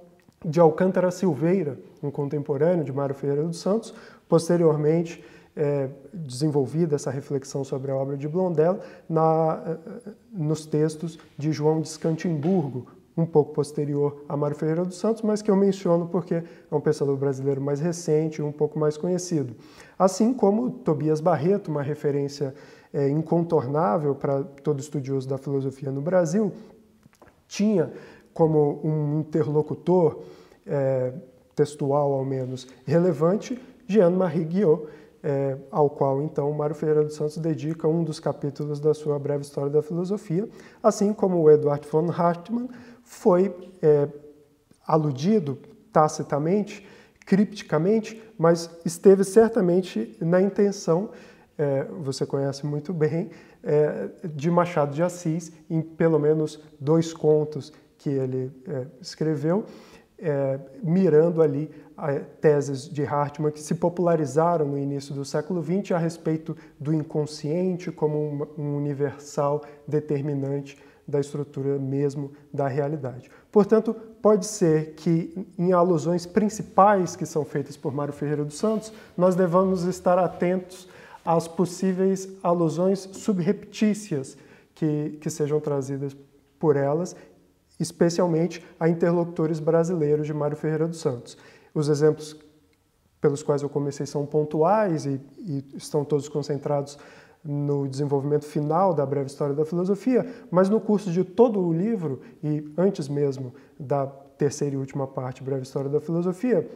de Alcântara Silveira, um contemporâneo de Mário Ferreira dos Santos, posteriormente é, desenvolvida essa reflexão sobre a obra de Blondel na, eh, nos textos de João de Scantimburgo, um pouco posterior a Mário Ferreira dos Santos, mas que eu menciono porque é um pensador brasileiro mais recente e um pouco mais conhecido. Assim como Tobias Barreto, uma referência é, incontornável para todo estudioso da filosofia no Brasil, tinha como um interlocutor é, textual ao menos, relevante de Anne-Marie Guiot, é, ao qual então Mário Ferreira dos Santos dedica um dos capítulos da sua breve história da filosofia, assim como o Eduard von Hartmann foi é, aludido tacitamente, cripticamente, mas esteve certamente na intenção, é, você conhece muito bem, é, de Machado de Assis, em pelo menos dois contos que ele é, escreveu é, mirando ali teses de Hartmann que se popularizaram no início do século XX a respeito do inconsciente como um universal determinante da estrutura mesmo da realidade. Portanto, pode ser que em alusões principais que são feitas por Mário Ferreira dos Santos, nós devamos estar atentos às possíveis alusões subreptícias que, que sejam trazidas por elas especialmente a interlocutores brasileiros de Mário Ferreira dos Santos. Os exemplos pelos quais eu comecei são pontuais e, e estão todos concentrados no desenvolvimento final da breve história da filosofia, mas no curso de todo o livro e antes mesmo da terceira e última parte, breve história da filosofia,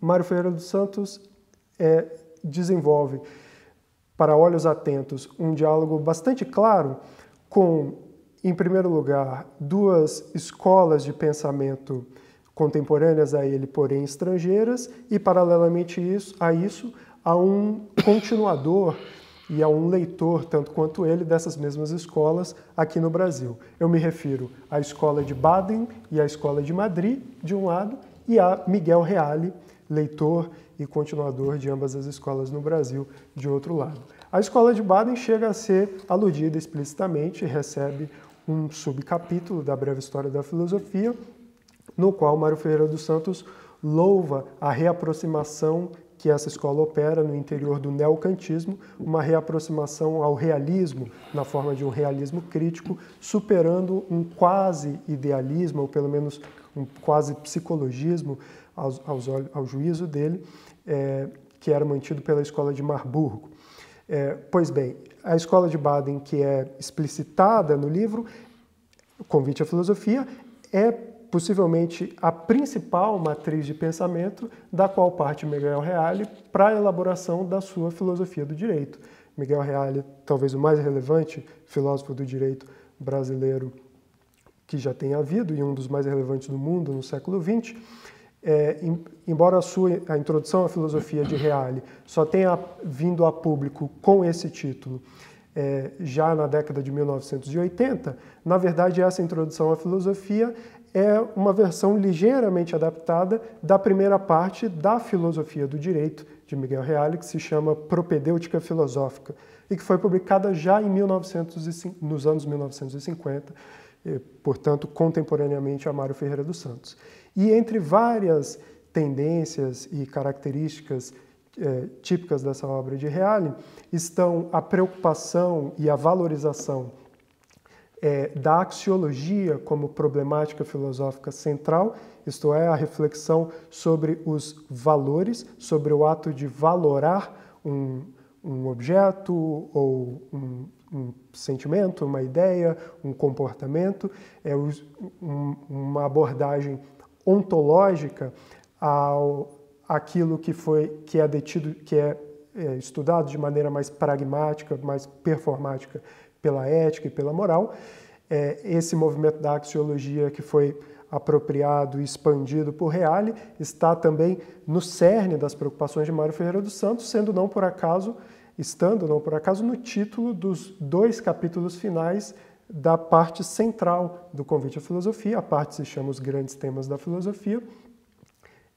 Mário Ferreira dos Santos é, desenvolve para olhos atentos um diálogo bastante claro com em primeiro lugar, duas escolas de pensamento contemporâneas a ele, porém estrangeiras, e paralelamente isso, a isso, há um continuador e há um leitor, tanto quanto ele, dessas mesmas escolas aqui no Brasil. Eu me refiro à escola de Baden e à escola de Madrid, de um lado, e a Miguel Reale, leitor e continuador de ambas as escolas no Brasil, de outro lado. A escola de Baden chega a ser aludida explicitamente e recebe um subcapítulo da Breve História da Filosofia, no qual Mário Ferreira dos Santos louva a reaproximação que essa escola opera no interior do neocantismo, uma reaproximação ao realismo, na forma de um realismo crítico, superando um quase idealismo, ou pelo menos um quase psicologismo, aos, aos, ao juízo dele, é, que era mantido pela escola de Marburgo. É, pois bem, a escola de Baden, que é explicitada no livro, o Convite à Filosofia, é possivelmente a principal matriz de pensamento da qual parte Miguel Reale para a elaboração da sua filosofia do direito. Miguel Reale, talvez o mais relevante filósofo do direito brasileiro que já tem havido e um dos mais relevantes do mundo no século XX, é, embora a sua a introdução à filosofia de Reale só tenha vindo a público com esse título é, já na década de 1980, na verdade essa introdução à filosofia é uma versão ligeiramente adaptada da primeira parte da filosofia do direito de Miguel Reale, que se chama Propedêutica Filosófica, e que foi publicada já em 1900, nos anos 1950 eh, portanto, contemporaneamente a Mário Ferreira dos Santos. E entre várias tendências e características é, típicas dessa obra de Reale estão a preocupação e a valorização é, da axiologia como problemática filosófica central, isto é, a reflexão sobre os valores, sobre o ato de valorar um, um objeto ou um, um sentimento, uma ideia, um comportamento, é uma abordagem ontológica ao aquilo que foi que é detido, que é, é estudado de maneira mais pragmática, mais performática pela ética e pela moral. É, esse movimento da axiologia que foi apropriado e expandido por Reale está também no cerne das preocupações de Mário Ferreira dos Santos, sendo não por acaso estando, não por acaso, no título dos dois capítulos finais da parte central do Convite à Filosofia. A parte se chama Os Grandes Temas da Filosofia,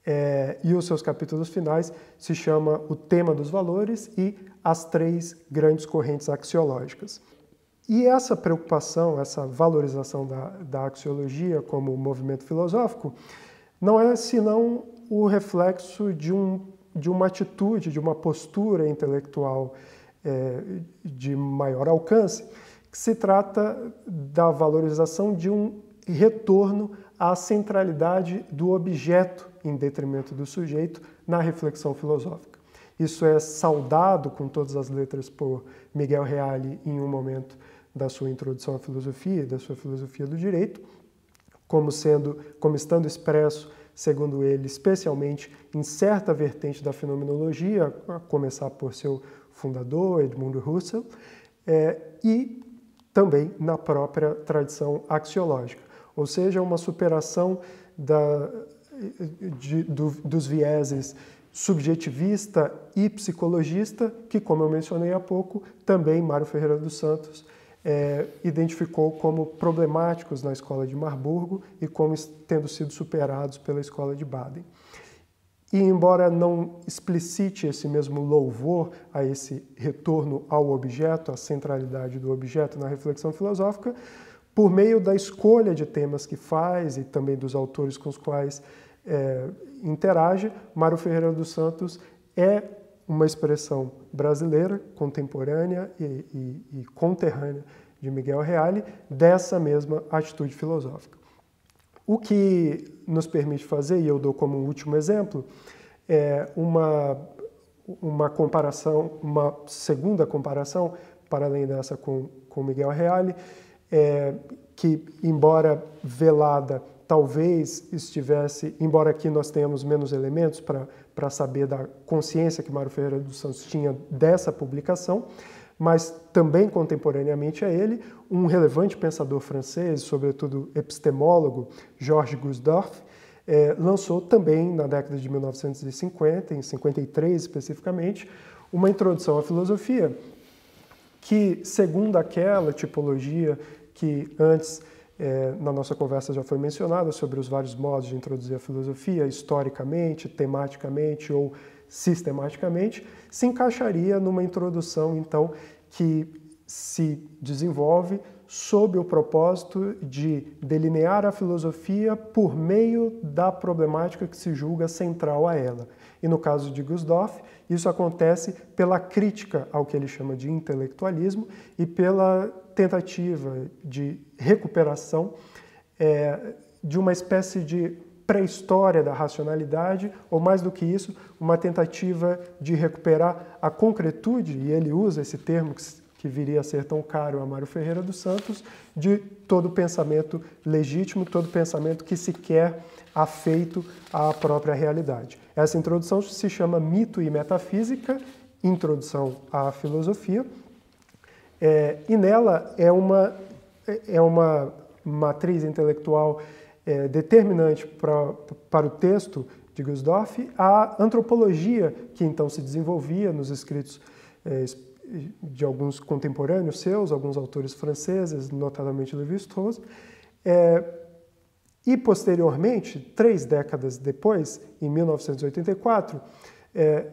é, e os seus capítulos finais se chama O Tema dos Valores e As Três Grandes Correntes Axiológicas. E essa preocupação, essa valorização da, da axiologia como movimento filosófico, não é senão o reflexo de um de uma atitude, de uma postura intelectual é, de maior alcance, que se trata da valorização de um retorno à centralidade do objeto em detrimento do sujeito na reflexão filosófica. Isso é saudado com todas as letras por Miguel Reale em um momento da sua introdução à filosofia, da sua filosofia do direito, como sendo, como estando expresso, segundo ele, especialmente em certa vertente da fenomenologia, a começar por seu fundador, Edmundo Husserl, é, e também na própria tradição axiológica, ou seja, uma superação da, de, do, dos vieses subjetivista e psicologista, que, como eu mencionei há pouco, também Mário Ferreira dos Santos é, identificou como problemáticos na escola de Marburgo e como tendo sido superados pela escola de Baden. E, embora não explicite esse mesmo louvor a esse retorno ao objeto, à centralidade do objeto na reflexão filosófica, por meio da escolha de temas que faz e também dos autores com os quais é, interage, Mário Ferreira dos Santos é uma expressão brasileira, contemporânea e, e, e conterrânea de Miguel Reale, dessa mesma atitude filosófica. O que nos permite fazer, e eu dou como um último exemplo, é uma, uma comparação, uma segunda comparação, para além dessa com, com Miguel Reale, é, que, embora velada, talvez estivesse, embora aqui nós tenhamos menos elementos para para saber da consciência que Mário Ferreira dos Santos tinha dessa publicação, mas também contemporaneamente a ele, um relevante pensador francês, sobretudo epistemólogo, Georges Gurdjieff, eh, lançou também na década de 1950, em 53 especificamente, uma introdução à filosofia que, segundo aquela tipologia que antes é, na nossa conversa já foi mencionada sobre os vários modos de introduzir a filosofia, historicamente, tematicamente ou sistematicamente, se encaixaria numa introdução, então, que se desenvolve sob o propósito de delinear a filosofia por meio da problemática que se julga central a ela. E no caso de Gusdorff, isso acontece pela crítica ao que ele chama de intelectualismo e pela tentativa de recuperação é, de uma espécie de pré-história da racionalidade, ou mais do que isso, uma tentativa de recuperar a concretude, e ele usa esse termo que, que viria a ser tão caro a Mário Ferreira dos Santos, de todo pensamento legítimo, todo pensamento que sequer afeito à própria realidade. Essa introdução se chama Mito e Metafísica, Introdução à Filosofia, é, e nela é uma, é uma matriz intelectual é, determinante pra, para o texto de Gusdorff a antropologia que então se desenvolvia nos escritos é, de alguns contemporâneos seus, alguns autores franceses, notadamente Lévi-Strauss, é, e posteriormente, três décadas depois, em 1984, é,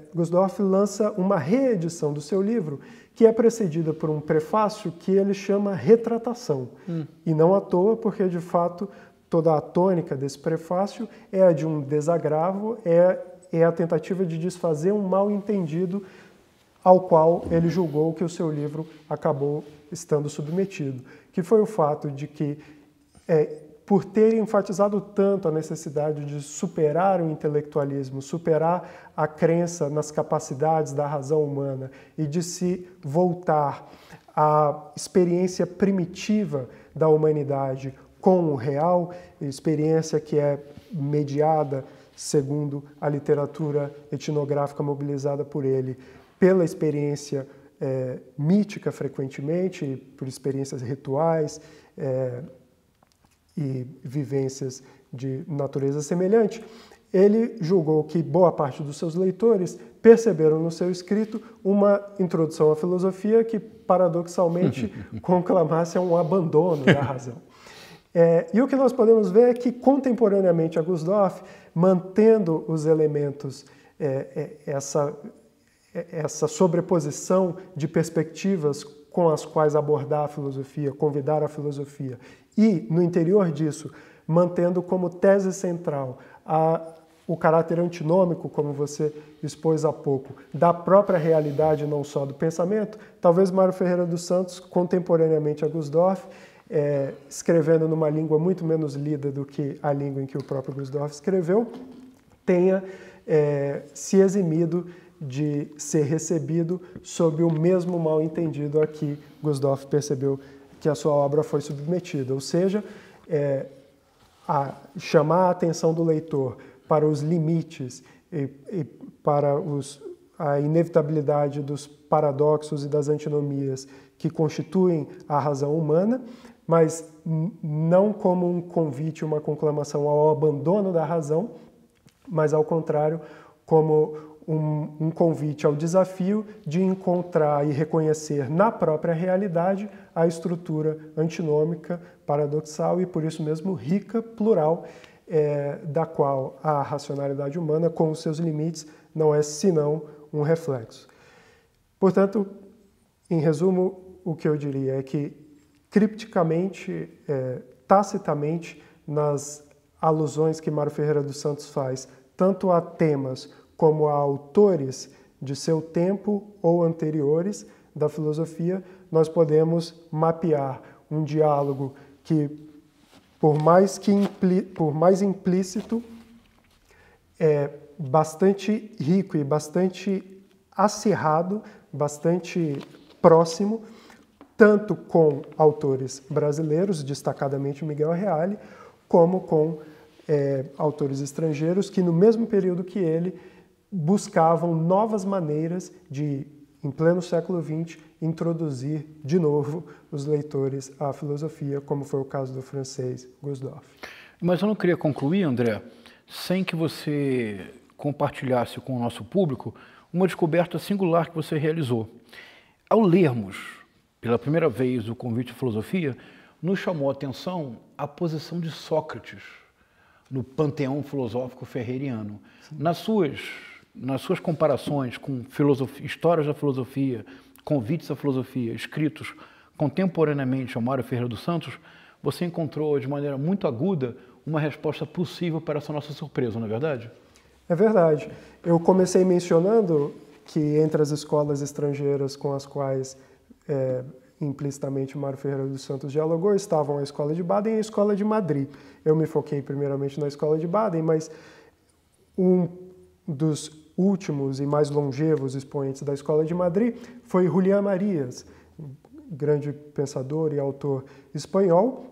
lança uma reedição do seu livro, que é precedida por um prefácio que ele chama Retratação. Hum. E não à toa, porque de fato toda a tônica desse prefácio é a de um desagravo, é, é a tentativa de desfazer um mal entendido ao qual ele julgou que o seu livro acabou estando submetido, que foi o fato de que é, por ter enfatizado tanto a necessidade de superar o intelectualismo, superar a crença nas capacidades da razão humana e de se voltar à experiência primitiva da humanidade com o real, experiência que é mediada, segundo a literatura etnográfica mobilizada por ele, pela experiência é, mítica frequentemente, por experiências rituais. É, e vivências de natureza semelhante, ele julgou que boa parte dos seus leitores perceberam no seu escrito uma introdução à filosofia que, paradoxalmente, *laughs* conclamasse um abandono da razão. É, e o que nós podemos ver é que, contemporaneamente a Gusdorff, mantendo os elementos, é, é, essa, é, essa sobreposição de perspectivas com as quais abordar a filosofia, convidar a filosofia e, no interior disso, mantendo como tese central a, o caráter antinômico, como você expôs há pouco, da própria realidade, não só do pensamento, talvez Mário Ferreira dos Santos, contemporaneamente a Gusdorff, é, escrevendo numa língua muito menos lida do que a língua em que o próprio Gusdorff escreveu, tenha é, se eximido de ser recebido sob o mesmo mal entendido a que Gusdorff percebeu que a sua obra foi submetida. Ou seja, é, a chamar a atenção do leitor para os limites e, e para os, a inevitabilidade dos paradoxos e das antinomias que constituem a razão humana, mas não como um convite, uma conclamação ao abandono da razão, mas ao contrário, como um, um, convite ao desafio de encontrar e reconhecer na própria realidade a estrutura antinômica, paradoxal e por isso mesmo rica, plural, é, da qual a racionalidade humana, com os seus limites, não é senão um reflexo. Portanto, em resumo, o que eu diria é que, cripticamente, é, tacitamente, nas alusões que Mário Ferreira dos Santos faz, tanto a temas como a autores de seu tempo ou anteriores da filosofia, nós podemos mapear um diálogo que, por mais, que por mais implícito, é bastante rico e bastante acirrado, bastante próximo, tanto com autores brasileiros, destacadamente Miguel Reale, como com é, autores estrangeiros que, no mesmo período que ele, buscavam novas maneiras de, em pleno século XX, introduzir de novo os leitores à filosofia, como foi o caso do francês Gustave. Mas eu não queria concluir, André, sem que você compartilhasse com o nosso público uma descoberta singular que você realizou. Ao lermos pela primeira vez o Convite à Filosofia, nos chamou a atenção a posição de Sócrates no panteão filosófico ferreiriano. Sim. Nas suas nas suas comparações com histórias da filosofia, convites à filosofia escritos contemporaneamente ao Mário Ferreira dos Santos, você encontrou de maneira muito aguda uma resposta possível para essa nossa surpresa, não é verdade? É verdade. Eu comecei mencionando que entre as escolas estrangeiras com as quais é, implicitamente Mário Ferreira dos Santos dialogou estavam a escola de Baden e a escola de Madrid. Eu me foquei primeiramente na escola de Baden, mas um dos últimos e mais longevos expoentes da Escola de Madrid foi Julián Marias, grande pensador e autor espanhol,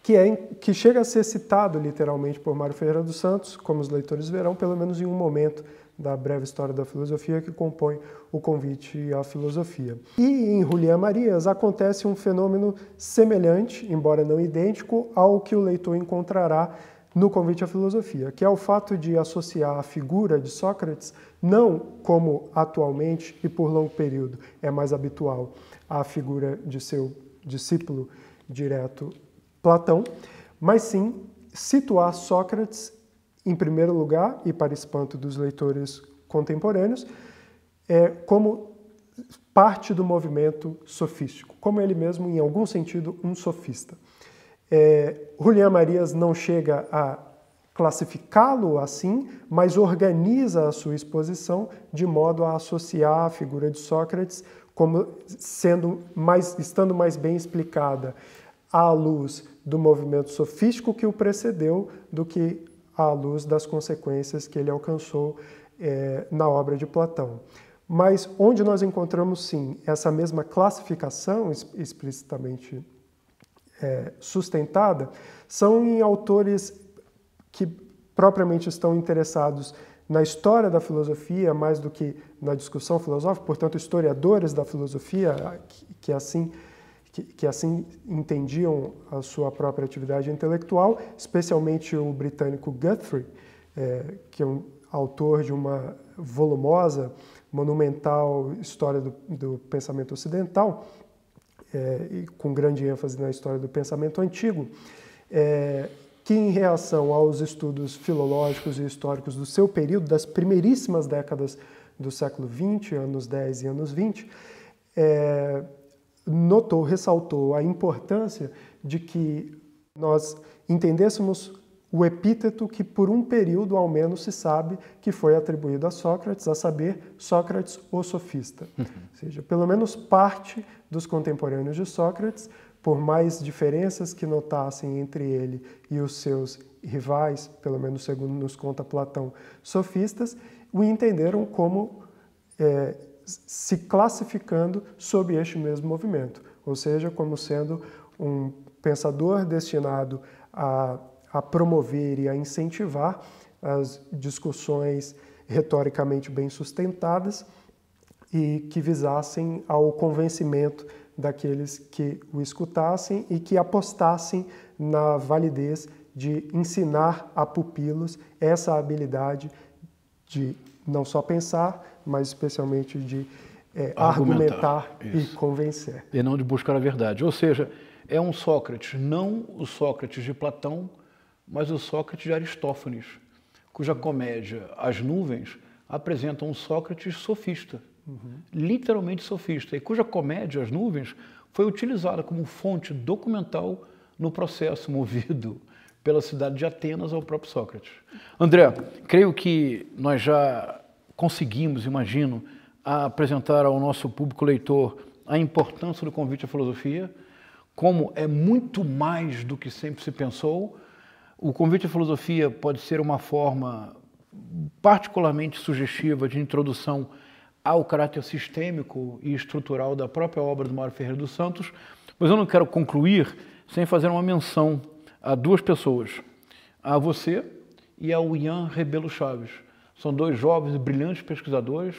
que, é, que chega a ser citado literalmente por Mário Ferreira dos Santos, como os leitores verão, pelo menos em um momento da breve história da filosofia que compõe o convite à filosofia. E em Julián Marias acontece um fenômeno semelhante, embora não idêntico, ao que o leitor encontrará no Convite à Filosofia, que é o fato de associar a figura de Sócrates, não como atualmente e por longo período é mais habitual, à figura de seu discípulo direto Platão, mas sim situar Sócrates em primeiro lugar, e para espanto dos leitores contemporâneos, é, como parte do movimento sofístico, como ele mesmo, em algum sentido, um sofista. É, Julián Marias não chega a classificá-lo assim, mas organiza a sua exposição de modo a associar a figura de Sócrates como sendo mais, estando mais bem explicada à luz do movimento sofístico que o precedeu do que à luz das consequências que ele alcançou é, na obra de Platão. Mas onde nós encontramos, sim, essa mesma classificação explicitamente é, sustentada, são em autores que propriamente estão interessados na história da filosofia mais do que na discussão filosófica, portanto, historiadores da filosofia, que, que assim que, que, assim entendiam a sua própria atividade intelectual, especialmente o britânico Guthrie, é, que é um autor de uma volumosa, monumental história do, do pensamento ocidental, é, com grande ênfase na história do pensamento antigo, é, que em reação aos estudos filológicos e históricos do seu período, das primeiríssimas décadas do século XX, anos 10 e anos 20, é, notou, ressaltou a importância de que nós entendêssemos o epíteto que por um período ao menos se sabe que foi atribuído a Sócrates, a saber, Sócrates o sofista. Uhum. Ou seja, pelo menos parte dos contemporâneos de Sócrates, por mais diferenças que notassem entre ele e os seus rivais, pelo menos segundo nos conta Platão, sofistas, o entenderam como é, se classificando sob este mesmo movimento, ou seja, como sendo um pensador destinado a a promover e a incentivar as discussões retoricamente bem sustentadas e que visassem ao convencimento daqueles que o escutassem e que apostassem na validez de ensinar a pupilos essa habilidade de não só pensar, mas especialmente de é, argumentar, argumentar e convencer. E não de buscar a verdade. Ou seja, é um Sócrates, não o Sócrates de Platão, mas o Sócrates de Aristófanes, cuja comédia As Nuvens apresenta um Sócrates sofista, uhum. literalmente sofista, e cuja comédia As Nuvens foi utilizada como fonte documental no processo movido pela cidade de Atenas ao próprio Sócrates. André, creio que nós já conseguimos, imagino, apresentar ao nosso público leitor a importância do convite à filosofia, como é muito mais do que sempre se pensou, o convite à filosofia pode ser uma forma particularmente sugestiva de introdução ao caráter sistêmico e estrutural da própria obra do Mário Ferreira dos Santos, mas eu não quero concluir sem fazer uma menção a duas pessoas, a você e ao Ian Rebelo Chaves. São dois jovens e brilhantes pesquisadores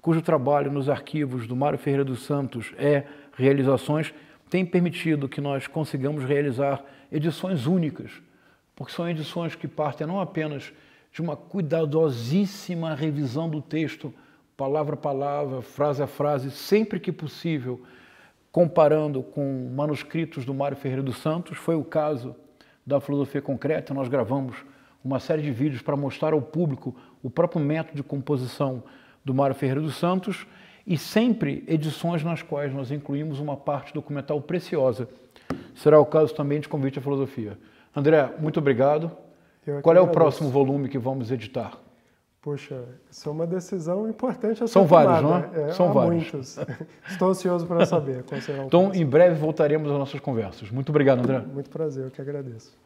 cujo trabalho nos arquivos do Mário Ferreira dos Santos é Realizações, tem permitido que nós consigamos realizar edições únicas porque são edições que partem não apenas de uma cuidadosíssima revisão do texto, palavra a palavra, frase a frase, sempre que possível, comparando com manuscritos do Mário Ferreira dos Santos. Foi o caso da Filosofia Concreta, nós gravamos uma série de vídeos para mostrar ao público o próprio método de composição do Mário Ferreira dos Santos e sempre edições nas quais nós incluímos uma parte documental preciosa. Será o caso também de Convite à Filosofia. André, muito obrigado. É qual é o próximo volume que vamos editar? Poxa, isso é uma decisão importante a ser São tomada. vários, não é? é São vários. muitos. *laughs* Estou ansioso para saber qual será o Então, próximo. em breve voltaremos às nossas conversas. Muito obrigado, André. Muito prazer, eu que agradeço.